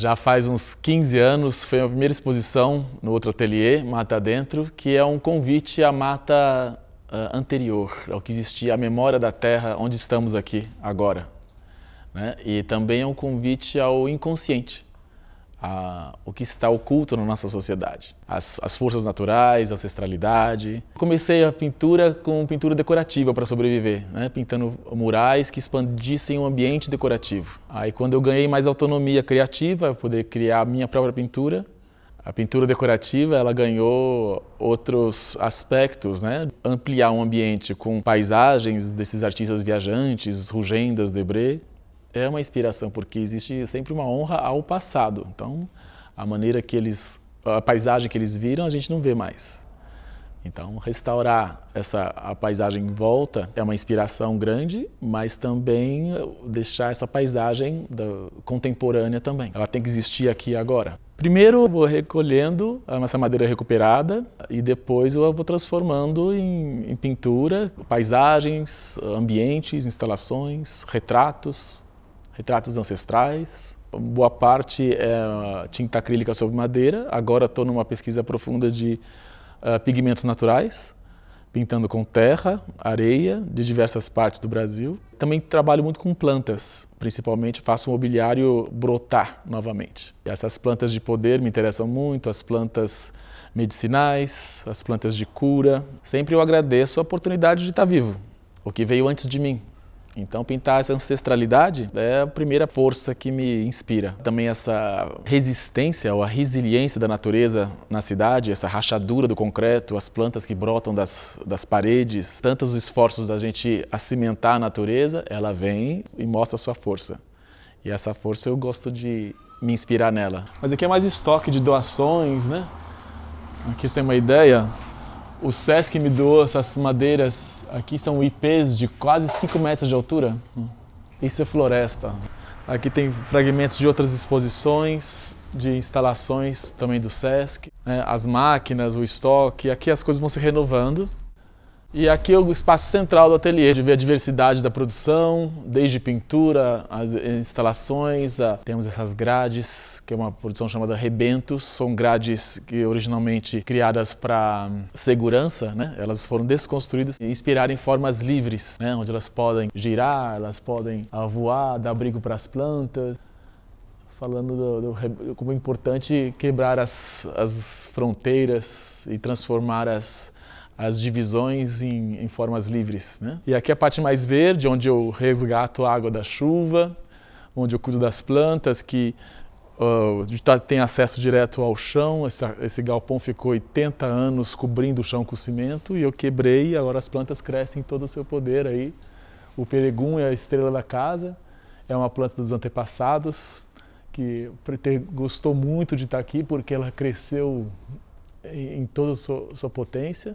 já faz uns 15 anos, foi a primeira exposição no outro ateliê, Mata Dentro, que é um convite à mata uh, anterior, ao que existia, à memória da terra onde estamos aqui agora. Né? E também é um convite ao inconsciente a, o que está oculto na nossa sociedade, as, as, forças naturais, a ancestralidade. Comecei a pintura com pintura decorativa para sobreviver, né? pintando murais que expandissem o um ambiente decorativo. Aí quando eu ganhei mais autonomia criativa, poder criar a minha própria pintura, a pintura decorativa ela ganhou outros aspectos, né? ampliar o um ambiente com paisagens desses artistas viajantes, Rugendas, Debré, é uma inspiração, porque existe sempre uma honra ao passado. Então, a maneira que eles, a paisagem que eles viram, a gente não vê mais. Então, restaurar essa a paisagem em volta é uma inspiração grande, mas também deixar essa paisagem contemporânea também. Ela tem que existir aqui agora. Primeiro eu vou recolhendo essa madeira recuperada e depois eu vou transformando em, em pintura, paisagens, ambientes, instalações, retratos retratos ancestrais, boa parte é tinta acrílica sobre madeira. Agora estou numa pesquisa profunda de uh, pigmentos naturais, pintando com terra, areia, de diversas partes do Brasil. Também trabalho muito com plantas, principalmente faço o mobiliário brotar novamente. Essas plantas de poder me interessam muito, as plantas medicinais, as plantas de cura. Sempre eu agradeço a oportunidade de estar vivo, o que veio antes de mim. Então, pintar essa ancestralidade é a primeira força que me inspira. Também essa resistência ou a resiliência da natureza na cidade, essa rachadura do concreto, as plantas que brotam das, das paredes, tantos esforços da gente acimentar a natureza, ela vem e mostra a sua força. E essa força eu gosto de me inspirar nela. Mas aqui é mais estoque de doações, né? Aqui tem uma ideia o Sesc me doou essas madeiras, aqui são ipês de quase 5 metros de altura. Isso é floresta. Aqui tem fragmentos de outras exposições, de instalações também do Sesc, né? as máquinas, o estoque. Aqui as coisas vão se renovando e aqui é o espaço central do ateliê, de ver a diversidade da produção, desde pintura, as instalações, a... temos essas grades, que é uma produção chamada Rebentos, são grades que originalmente criadas para hum, segurança, né? Elas foram desconstruídas e inspiraram em formas livres, né? Onde elas podem girar, elas podem ah, voar, dar abrigo para as plantas falando do, do, como é importante quebrar as, as fronteiras e transformar as, as divisões em, em formas livres. Né? E aqui é a parte mais verde, onde eu resgato a água da chuva, onde eu cuido das plantas, que uh, tá, tem acesso direto ao chão. Esse, esse, galpão ficou 80 anos cobrindo o chão com cimento e eu quebrei, e agora as plantas crescem em todo o seu poder aí. O peregum é a estrela da casa, é uma planta dos antepassados, que gostou muito de estar aqui porque ela cresceu em toda a sua, sua potência.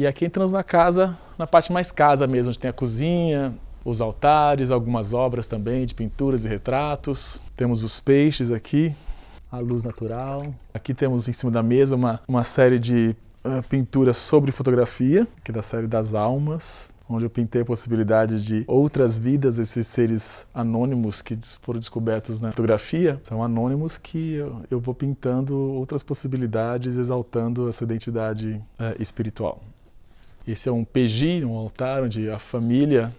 E aqui entramos na casa, na parte mais casa mesmo, onde tem a cozinha, os altares, algumas obras também de pinturas e retratos. Temos os peixes aqui, a luz natural. Aqui temos em cima da mesa uma, uma série de uh, pinturas sobre fotografia, que é da série das almas, onde eu pintei a possibilidade de outras vidas, esses seres anônimos que foram descobertos na fotografia, são anônimos que eu, eu vou pintando outras possibilidades, exaltando a sua identidade uh, espiritual. Esse é um PG, um altar onde a família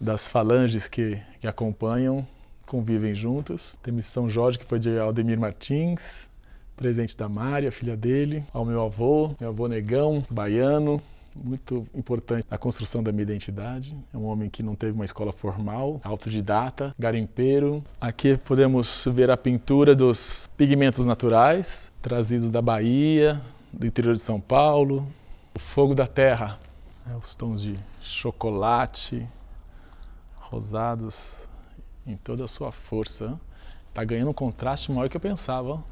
das falanges que, que acompanham convivem juntas. Temos São Jorge, que foi de Aldemir Martins, presente da Mária, filha dele, ao meu avô, meu avô negão, baiano, muito importante na construção da minha identidade. É um homem que não teve uma escola formal, autodidata, garimpeiro. Aqui podemos ver a pintura dos pigmentos naturais trazidos da Bahia, do interior de São Paulo, o fogo da terra, é, os tons de chocolate, rosados, em toda a sua força. Está ganhando um contraste maior que eu pensava.